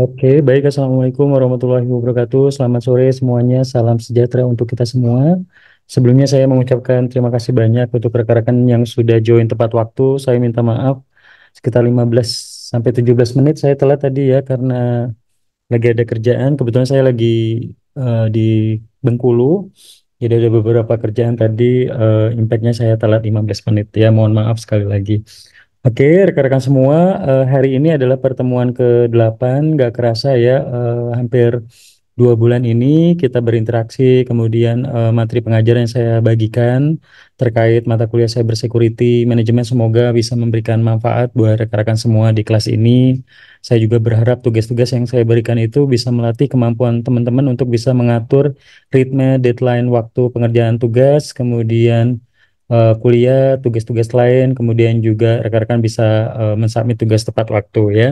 Oke, baik. Assalamualaikum warahmatullahi wabarakatuh. Selamat sore semuanya. Salam sejahtera untuk kita semua. Sebelumnya saya mengucapkan terima kasih banyak untuk rekan-rekan yang sudah join tepat waktu. Saya minta maaf sekitar 15 sampai 17 menit saya telat tadi ya karena lagi ada kerjaan. Kebetulan saya lagi uh, di Bengkulu. Jadi ada beberapa kerjaan tadi uh, impactnya saya telat 15 menit ya. Mohon maaf sekali lagi. Oke, rekan-rekan semua, eh, hari ini adalah pertemuan ke-8, gak kerasa ya, eh, hampir dua bulan ini kita berinteraksi, kemudian eh, materi pengajaran yang saya bagikan terkait mata kuliah cyber security management semoga bisa memberikan manfaat buat rekan-rekan semua di kelas ini. Saya juga berharap tugas-tugas yang saya berikan itu bisa melatih kemampuan teman-teman untuk bisa mengatur ritme, deadline, waktu pengerjaan tugas, kemudian uh, kuliah, tugas-tugas lain, kemudian juga rekan-rekan bisa uh, mensubmit tugas tepat waktu ya.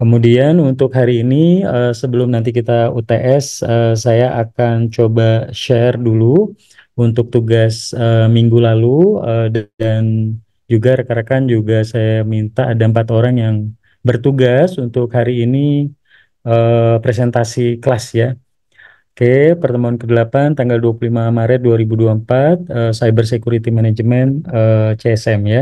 Kemudian untuk hari ini uh, sebelum nanti kita UTS uh, saya akan coba share dulu untuk tugas uh, minggu lalu uh, dan juga rekan-rekan juga saya minta ada empat orang yang bertugas untuk hari ini uh, presentasi kelas ya. Oke, pertemuan ke-8 tanggal 25 Maret 2024 uh, eh, Cyber Security Management uh, eh, CSM ya.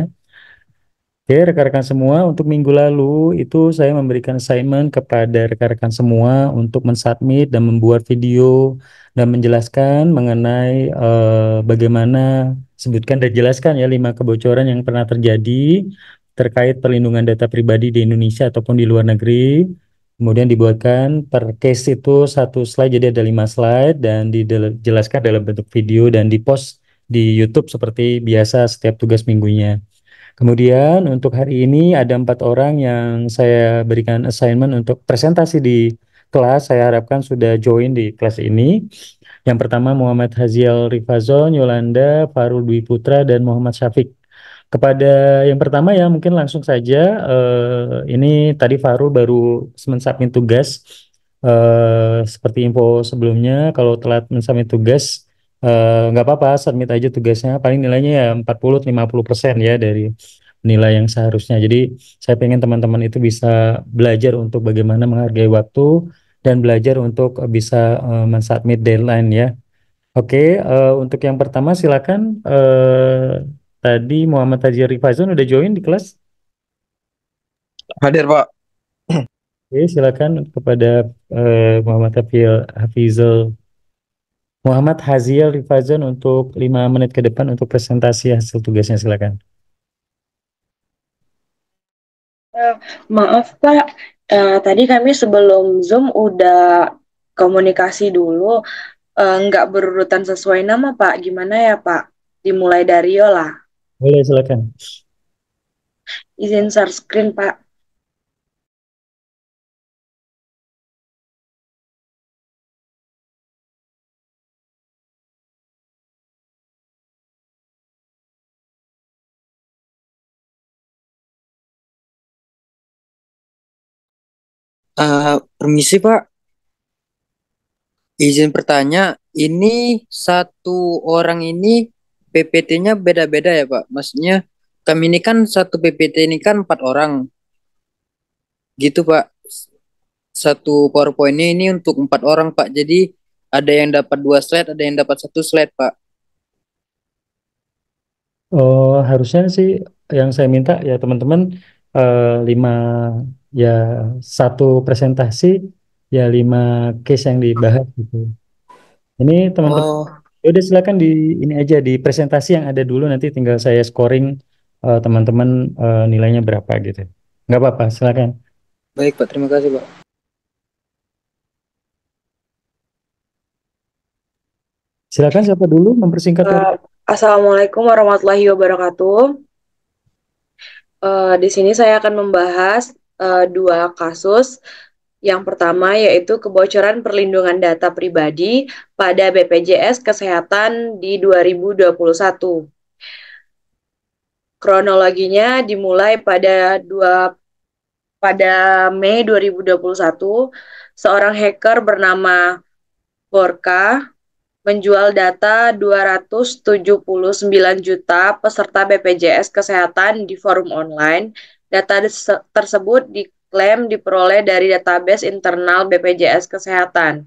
Oke, rekan-rekan semua, untuk minggu lalu itu saya memberikan assignment kepada rekan-rekan semua untuk mensubmit dan membuat video dan menjelaskan mengenai uh, bagaimana sebutkan dan jelaskan ya lima kebocoran yang pernah terjadi terkait perlindungan data pribadi di Indonesia ataupun di luar negeri Kemudian dibuatkan per case itu satu slide jadi ada lima slide dan dijelaskan dalam bentuk video dan dipost di YouTube seperti biasa setiap tugas minggunya. Kemudian untuk hari ini ada empat orang yang saya berikan assignment untuk presentasi di kelas. Saya harapkan sudah join di kelas ini. Yang pertama Muhammad Haziel Rifazon, Yolanda, Farul Dwi Putra, dan Muhammad Syafiq. Kepada yang pertama ya mungkin langsung saja uh, ini tadi Farul baru mensubmit tugas uh, seperti info sebelumnya kalau telat mensubmit tugas eh, nggak uh, apa-apa submit aja tugasnya paling nilainya ya 40-50% ya dari nilai yang seharusnya. Jadi saya pengen teman-teman itu bisa belajar untuk bagaimana menghargai waktu dan belajar untuk bisa uh, mensubmit deadline ya. Oke, okay, uh, untuk yang pertama silakan uh, Tadi Muhammad Haji Rifazun udah join di kelas? Hadir, Pak. Oke, silakan kepada uh, Muhammad Hafil, Hafizul Muhammad Hazil Rifazan untuk lima menit ke depan untuk presentasi hasil tugasnya silakan. Eh, maaf Pak, uh, tadi kami sebelum Zoom udah komunikasi dulu, uh, nggak berurutan sesuai nama Pak. Gimana ya Pak? Dimulai dari Yola. Boleh silakan. Izin share screen Pak. Uh, permisi Pak, izin bertanya, ini satu orang ini PPT-nya beda-beda ya Pak. Maksudnya kami ini kan satu PPT ini kan empat orang. Gitu Pak. Satu PowerPoint-nya ini untuk empat orang Pak. Jadi ada yang dapat dua slide, ada yang dapat satu slide Pak. Oh, harusnya sih yang saya minta ya teman-teman uh, lima ya satu presentasi ya lima case yang dibahas gitu. Ini teman-teman oh. Ya udah silakan di ini aja di presentasi yang ada dulu nanti tinggal saya scoring eh, teman-teman uh, nilainya berapa gitu. Nggak apa-apa, silakan. Baik, Pak. Terima kasih, Pak. Silakan siapa dulu mempersingkat. Uh, Assalamualaikum warahmatullahi wabarakatuh. Uh, di sini saya akan membahas uh, dua kasus yang pertama yaitu kebocoran perlindungan data pribadi pada BPJS Kesehatan di 2021. Kronologinya dimulai pada dua pada Mei 2021, seorang hacker bernama Borka menjual data 279 juta peserta BPJS Kesehatan di forum online. Data tersebut di klaim diperoleh dari database internal BPJS Kesehatan.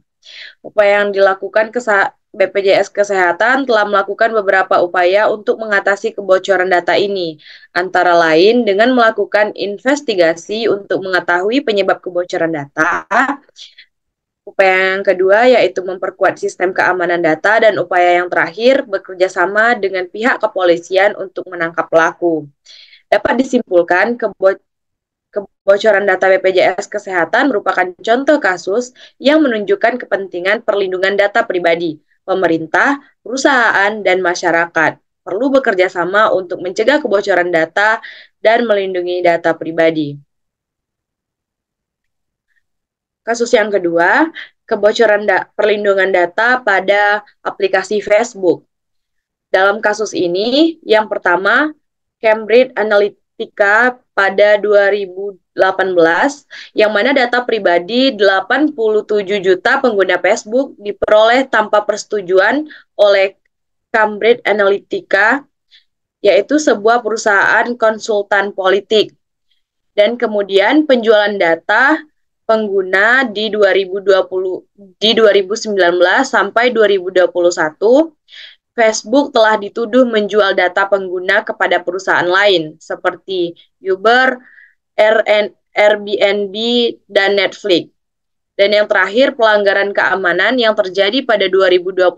Upaya yang dilakukan kesa BPJS Kesehatan telah melakukan beberapa upaya untuk mengatasi kebocoran data ini, antara lain dengan melakukan investigasi untuk mengetahui penyebab kebocoran data. Upaya yang kedua yaitu memperkuat sistem keamanan data dan upaya yang terakhir bekerja sama dengan pihak kepolisian untuk menangkap pelaku. Dapat disimpulkan kebocoran Kebocoran data BPJS Kesehatan merupakan contoh kasus yang menunjukkan kepentingan perlindungan data pribadi, pemerintah, perusahaan, dan masyarakat. Perlu bekerja sama untuk mencegah kebocoran data dan melindungi data pribadi. Kasus yang kedua, kebocoran da perlindungan data pada aplikasi Facebook. Dalam kasus ini, yang pertama, Cambridge Analytica statistika pada 2018 yang mana data pribadi 87 juta pengguna Facebook diperoleh tanpa persetujuan oleh Cambridge Analytica yaitu sebuah perusahaan konsultan politik. Dan kemudian penjualan data pengguna di 2020 di 2019 sampai 2021 Facebook telah dituduh menjual data pengguna kepada perusahaan lain seperti Uber, Airbnb, dan Netflix. Dan yang terakhir, pelanggaran keamanan yang terjadi pada 2021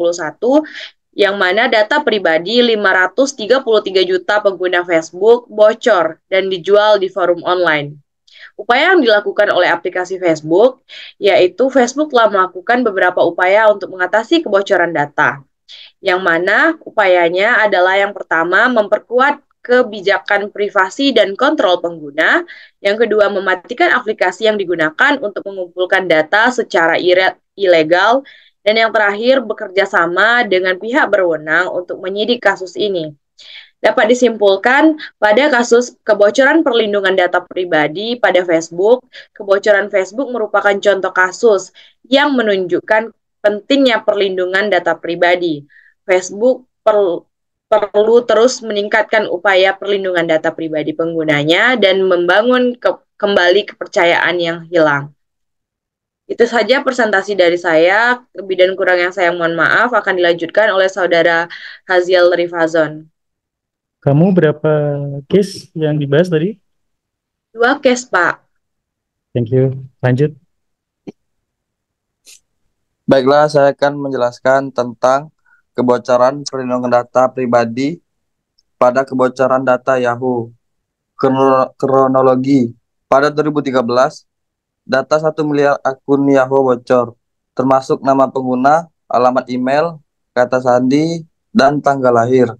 yang mana data pribadi 533 juta pengguna Facebook bocor dan dijual di forum online. Upaya yang dilakukan oleh aplikasi Facebook yaitu Facebook telah melakukan beberapa upaya untuk mengatasi kebocoran data. Yang mana upayanya adalah yang pertama memperkuat kebijakan privasi dan kontrol pengguna, yang kedua mematikan aplikasi yang digunakan untuk mengumpulkan data secara ilegal, dan yang terakhir bekerja sama dengan pihak berwenang untuk menyidik kasus ini. Dapat disimpulkan, pada kasus kebocoran perlindungan data pribadi pada Facebook, kebocoran Facebook merupakan contoh kasus yang menunjukkan pentingnya perlindungan data pribadi. Facebook per, perlu terus meningkatkan upaya perlindungan data pribadi penggunanya dan membangun ke, kembali kepercayaan yang hilang. Itu saja presentasi dari saya. Lebih dan kurang yang saya mohon maaf akan dilanjutkan oleh saudara Haziel Rifazon. Kamu berapa case yang dibahas tadi? Dua case, Pak. Thank you. Lanjut. Baiklah, saya akan menjelaskan tentang kebocoran perlindungan data pribadi pada kebocoran data Yahoo. Kronologi, pada 2013, data satu miliar akun Yahoo bocor, termasuk nama pengguna, alamat email, kata sandi, dan tanggal lahir.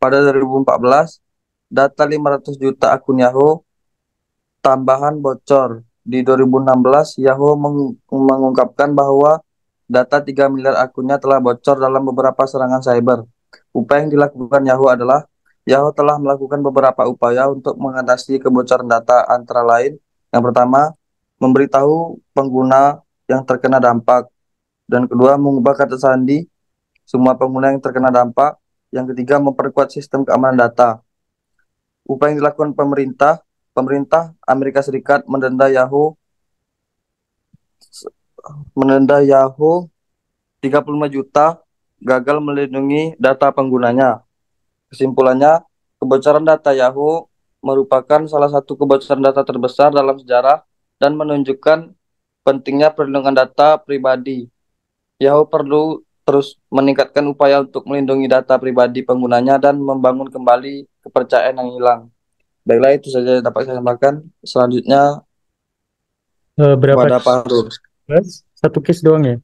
Pada 2014, data 500 juta akun Yahoo tambahan bocor. Di 2016, Yahoo meng mengungkapkan bahwa Data 3 miliar akunnya telah bocor dalam beberapa serangan cyber. Upaya yang dilakukan Yahoo adalah Yahoo telah melakukan beberapa upaya untuk mengatasi kebocoran data antara lain. Yang pertama, memberitahu pengguna yang terkena dampak. Dan kedua, mengubah kata sandi semua pengguna yang terkena dampak. Yang ketiga, memperkuat sistem keamanan data. Upaya yang dilakukan pemerintah, pemerintah Amerika Serikat mendenda Yahoo menenda Yahoo 35 juta gagal melindungi data penggunanya. Kesimpulannya, kebocoran data Yahoo merupakan salah satu kebocoran data terbesar dalam sejarah dan menunjukkan pentingnya perlindungan data pribadi. Yahoo perlu terus meningkatkan upaya untuk melindungi data pribadi penggunanya dan membangun kembali kepercayaan yang hilang. Baiklah itu saja yang dapat saya sampaikan. Selanjutnya eh, berapa pada Pak Mas, satu case doang ya?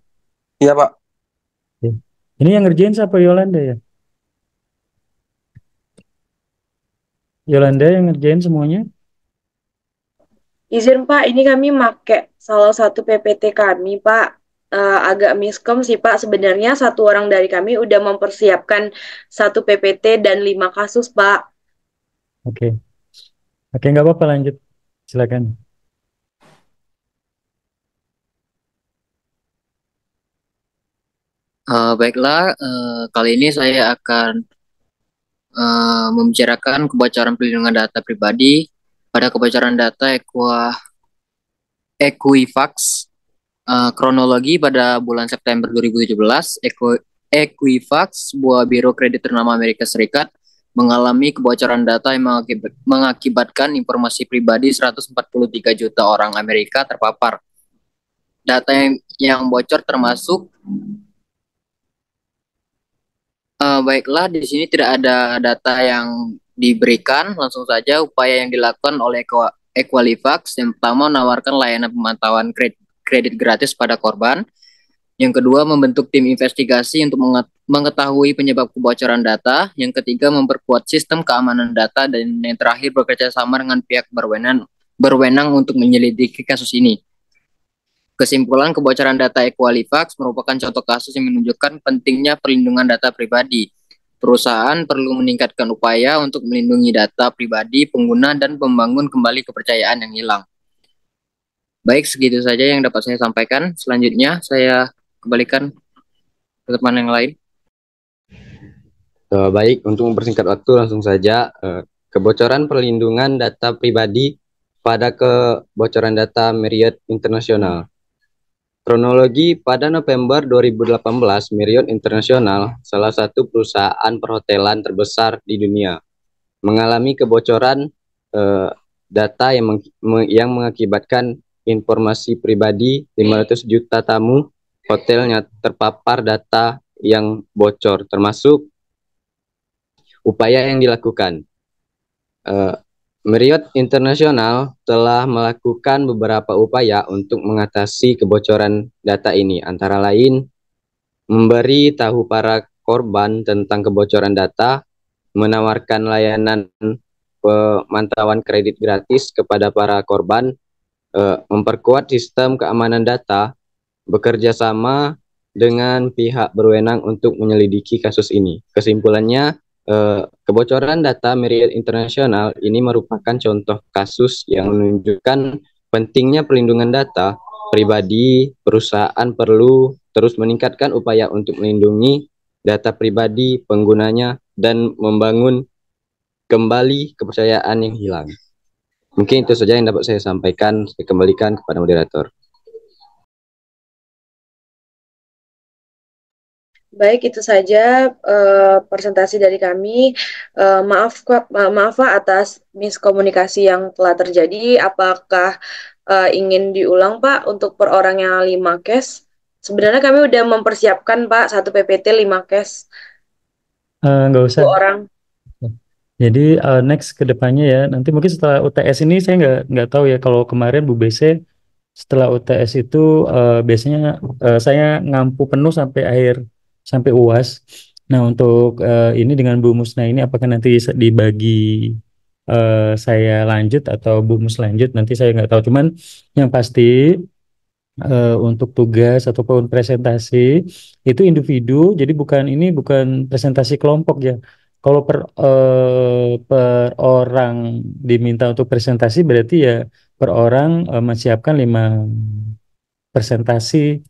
Iya, Pak. Iya. Ini yang ngerjain siapa Yolanda ya? Yolanda yang ngerjain semuanya? Izin Pak, ini kami make salah satu PPT kami Pak. Uh, agak miskom sih Pak, sebenarnya satu orang dari kami udah mempersiapkan satu PPT dan lima kasus Pak. Oke, okay. oke okay, nggak apa-apa lanjut, silakan. Uh, baiklah, uh, kali ini saya akan uh, membicarakan kebocoran perlindungan data pribadi pada kebocoran data Equa, Equifax. Uh, kronologi pada bulan September 2017, Equ, Equifax, sebuah biro kredit ternama Amerika Serikat, mengalami kebocoran data yang mengakibatkan informasi pribadi 143 juta orang Amerika terpapar. Data yang, yang bocor termasuk Uh, baiklah, di sini tidak ada data yang diberikan. Langsung saja upaya yang dilakukan oleh Equalifax yang pertama menawarkan layanan pemantauan kredit, kredit gratis pada korban. Yang kedua membentuk tim investigasi untuk mengetahui penyebab kebocoran data. Yang ketiga memperkuat sistem keamanan data dan yang terakhir bekerja sama dengan pihak berwenang berwenang untuk menyelidiki kasus ini. Kesimpulan kebocoran data Equalifax merupakan contoh kasus yang menunjukkan pentingnya perlindungan data pribadi. Perusahaan perlu meningkatkan upaya untuk melindungi data pribadi pengguna dan membangun kembali kepercayaan yang hilang. Baik, segitu saja yang dapat saya sampaikan. Selanjutnya, saya kembalikan ke teman yang lain. Eh, baik, untuk mempersingkat waktu langsung saja, eh, kebocoran perlindungan data pribadi pada kebocoran data Marriott Internasional. Kronologi pada November 2018, Marriott International, salah satu perusahaan perhotelan terbesar di dunia, mengalami kebocoran eh, data yang, meng yang mengakibatkan informasi pribadi 500 juta tamu hotelnya terpapar data yang bocor, termasuk upaya yang dilakukan. Eh, Marriott International telah melakukan beberapa upaya untuk mengatasi kebocoran data ini, antara lain memberi tahu para korban tentang kebocoran data, menawarkan layanan pemantauan kredit gratis kepada para korban, eh, memperkuat sistem keamanan data, bekerja sama dengan pihak berwenang untuk menyelidiki kasus ini. Kesimpulannya, Eh, kebocoran data Marriott internasional ini merupakan contoh kasus yang menunjukkan pentingnya perlindungan data pribadi. Perusahaan perlu terus meningkatkan upaya untuk melindungi data pribadi penggunanya dan membangun kembali kepercayaan yang hilang. Mungkin itu saja yang dapat saya sampaikan. Saya kembalikan kepada moderator. Baik, itu saja uh, presentasi dari kami. Uh, maaf, maaf atas miskomunikasi yang telah terjadi. Apakah uh, ingin diulang Pak untuk per orang yang lima case? Sebenarnya kami sudah mempersiapkan Pak satu PPT lima case. Nggak uh, usah. orang. Jadi uh, next ke depannya ya, nanti mungkin setelah UTS ini saya nggak nggak tahu ya kalau kemarin Bu BC setelah UTS itu uh, biasanya uh, saya ngampu penuh sampai akhir sampai UAS. Nah, untuk uh, ini dengan Bu Musna ini apakah nanti dibagi uh, saya lanjut atau Bu Mus lanjut nanti saya nggak tahu. Cuman yang pasti uh, untuk tugas ataupun presentasi itu individu. Jadi bukan ini bukan presentasi kelompok ya. Kalau per uh, per orang diminta untuk presentasi berarti ya per orang uh, menyiapkan lima presentasi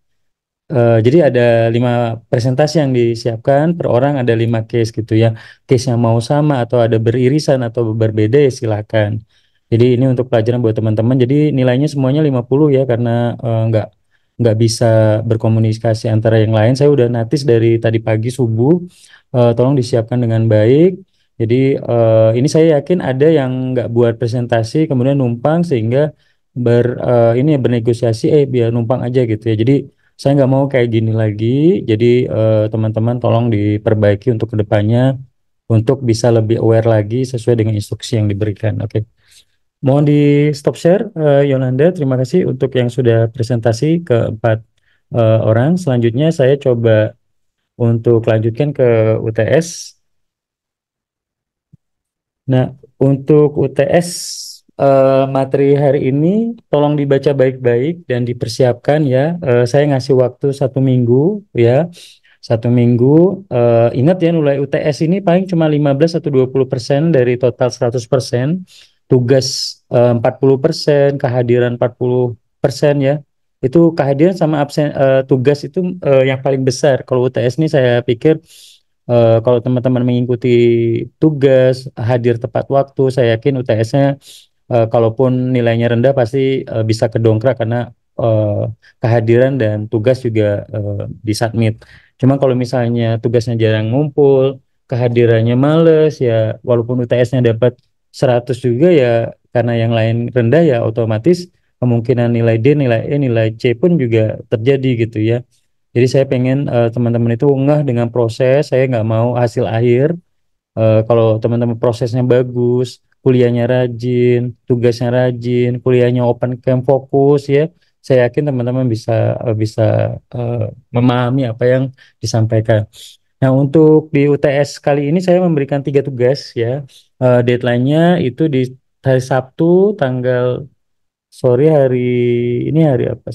Eh, jadi ada lima presentasi yang disiapkan per orang ada lima case gitu ya case yang mau sama atau ada beririsan atau berbeda ya silakan jadi ini untuk pelajaran buat teman-teman jadi nilainya semuanya 50 ya karena uh, nggak nggak bisa berkomunikasi antara yang lain saya udah natis dari tadi pagi subuh uh, tolong disiapkan dengan baik jadi uh, ini saya yakin ada yang nggak buat presentasi kemudian numpang sehingga ber uh, ini ya bernegosiasi eh biar numpang aja gitu ya jadi saya nggak mau kayak gini lagi. Jadi eh, teman-teman eh, tolong diperbaiki untuk kedepannya untuk bisa lebih aware lagi sesuai dengan instruksi yang diberikan. Oke, okay. mohon di stop share, eh, Yolanda. Terima kasih untuk yang sudah presentasi ke empat eh, orang. Selanjutnya saya coba untuk lanjutkan ke UTS. Nah, untuk UTS uh, materi hari ini tolong dibaca baik-baik dan dipersiapkan ya. Uh, saya ngasih waktu satu minggu ya. Satu minggu, uh, ingat ya nilai UTS ini paling cuma 15 atau 20 persen dari total 100 persen. Tugas uh, 40 persen, kehadiran 40 persen ya. Itu kehadiran sama absen uh, tugas itu uh, yang paling besar. Kalau UTS ini saya pikir Uh, kalau teman-teman mengikuti tugas, hadir tepat waktu, saya yakin UTS-nya uh, kalaupun nilainya rendah pasti uh, bisa kedongkrak karena uh, kehadiran dan tugas juga uh, disubmit. Cuma kalau misalnya tugasnya jarang ngumpul, kehadirannya males ya walaupun UTS-nya dapat 100 juga ya karena yang lain rendah ya otomatis kemungkinan nilai D, nilai E, nilai C pun juga terjadi gitu ya. Jadi saya pengen teman teman-teman itu ngeh dengan proses. Saya nggak mau hasil akhir. Uh, kalau teman-teman prosesnya bagus, kuliahnya rajin, tugasnya rajin, kuliahnya open camp fokus ya. Saya yakin teman-teman bisa bisa uh, memahami apa yang disampaikan. Nah, untuk di UTS kali ini saya memberikan tiga tugas ya. Uh, deadline-nya itu di hari Sabtu tanggal sorry hari ini hari apa?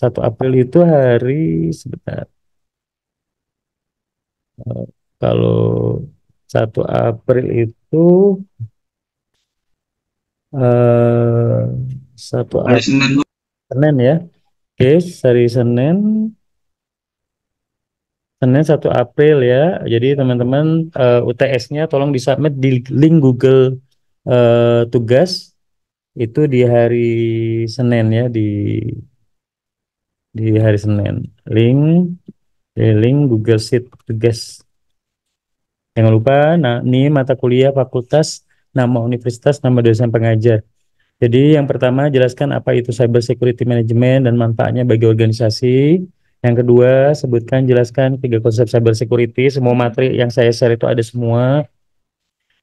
satu April itu hari sebentar. Uh, kalau satu April itu Eh, satu hari Senin. Senin ya. Oke, okay, hari Senin. Senin 1 April ya. Jadi teman-teman uh, eh, UTS-nya tolong disubmit di link Google uh, tugas itu di hari Senin ya di di hari Senin. Link di link Google Sheet tugas. Jangan lupa nah ini mata kuliah fakultas nama universitas, nama dosen pengajar. Jadi yang pertama jelaskan apa itu cyber security management dan manfaatnya bagi organisasi. Yang kedua, sebutkan jelaskan tiga konsep cyber security. Semua materi yang saya share itu ada semua.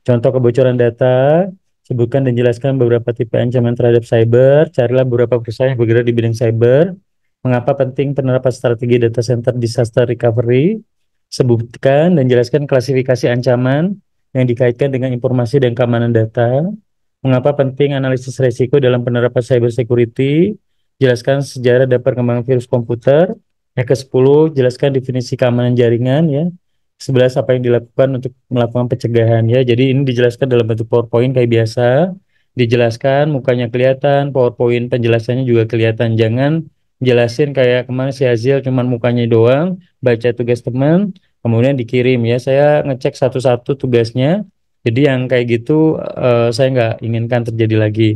Contoh kebocoran data, sebutkan dan jelaskan beberapa tipe ancaman terhadap cyber, carilah beberapa perusahaan yang bergerak di bidang cyber, mengapa penting penerapan strategi data center disaster recovery, sebutkan dan jelaskan klasifikasi ancaman, yang dikaitkan dengan informasi dan keamanan data. Mengapa penting analisis risiko dalam penerapan cyber security? Jelaskan sejarah dan perkembangan virus komputer. Yang ke-10, jelaskan definisi keamanan jaringan ya. 11 apa yang dilakukan untuk melakukan pencegahan ya. Jadi ini dijelaskan dalam bentuk PowerPoint kayak biasa. Dijelaskan mukanya kelihatan, PowerPoint penjelasannya juga kelihatan. Jangan jelasin kayak kemarin si Hazil cuman mukanya doang, baca tugas teman, kemudian dikirim ya saya ngecek satu-satu tugasnya jadi yang kayak gitu uh, saya nggak inginkan terjadi lagi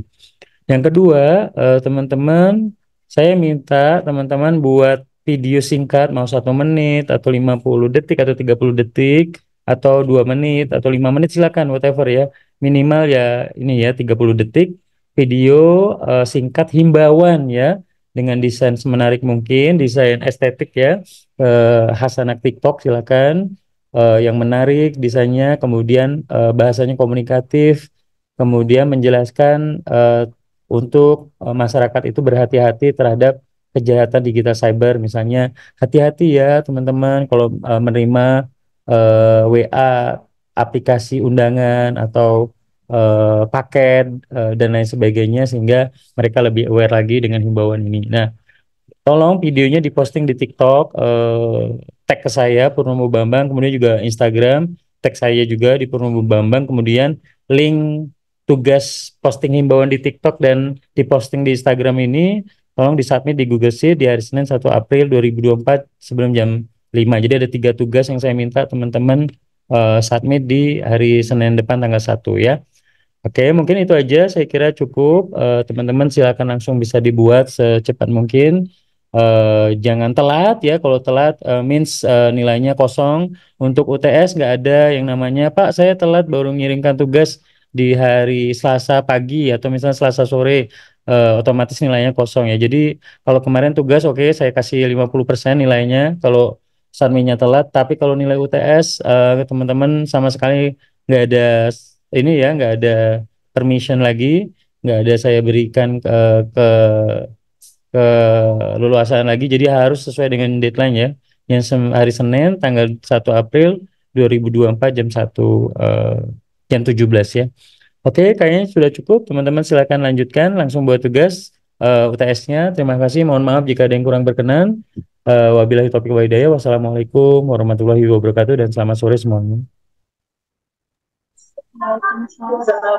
yang kedua uh, teman-teman saya minta teman-teman buat video singkat mau satu menit atau 50 detik atau 30 detik atau dua menit atau lima menit silakan whatever ya minimal ya ini ya 30 detik video uh, singkat himbauan ya dengan desain semenarik mungkin, desain estetik ya, eh, khas anak TikTok silakan eh, yang menarik desainnya, kemudian eh, bahasanya komunikatif, kemudian menjelaskan eh, untuk eh, masyarakat itu berhati-hati terhadap kejahatan digital cyber misalnya hati-hati ya teman-teman kalau eh, menerima eh, WA aplikasi undangan atau uh, paket uh, dan lain sebagainya sehingga mereka lebih aware lagi dengan himbauan ini. Nah, tolong videonya diposting di TikTok, uh, tag ke saya Purnomo Bambang, kemudian juga Instagram, tag saya juga di Purnomo Bambang, kemudian link tugas posting himbauan di TikTok dan diposting di Instagram ini tolong disubmit di Google Sheet di hari Senin 1 April 2024 sebelum jam 5. Jadi ada tiga tugas yang saya minta teman-teman uh, submit di hari Senin depan tanggal 1 ya. Oke, mungkin itu aja. Saya kira cukup. Eh, teman-teman, uh, silakan langsung bisa dibuat secepat mungkin. Uh, jangan telat ya. Kalau telat, uh, means uh, nilainya kosong. Untuk UTS nggak ada yang namanya Pak. Saya telat baru mengirimkan tugas di hari Selasa pagi atau misalnya Selasa sore. Uh, otomatis nilainya kosong ya. Jadi kalau kemarin tugas oke okay, saya kasih 50% nilainya kalau sarminya telat, tapi kalau nilai UTS teman-teman uh, teman -teman sama sekali nggak ada ini ya nggak ada permission lagi nggak ada saya berikan ke, ke ke luluasan lagi jadi harus sesuai dengan deadline ya yang hari Senin tanggal 1 April 2024 jam 1 uh, eh, jam 17 ya Oke kayaknya sudah cukup teman-teman silahkan lanjutkan langsung buat tugas uh, eh, UTS-nya terima kasih mohon maaf jika ada yang kurang berkenan uh, wabillahi taufiq wa wassalamualaikum warahmatullahi wabarakatuh dan selamat sore semuanya Exato.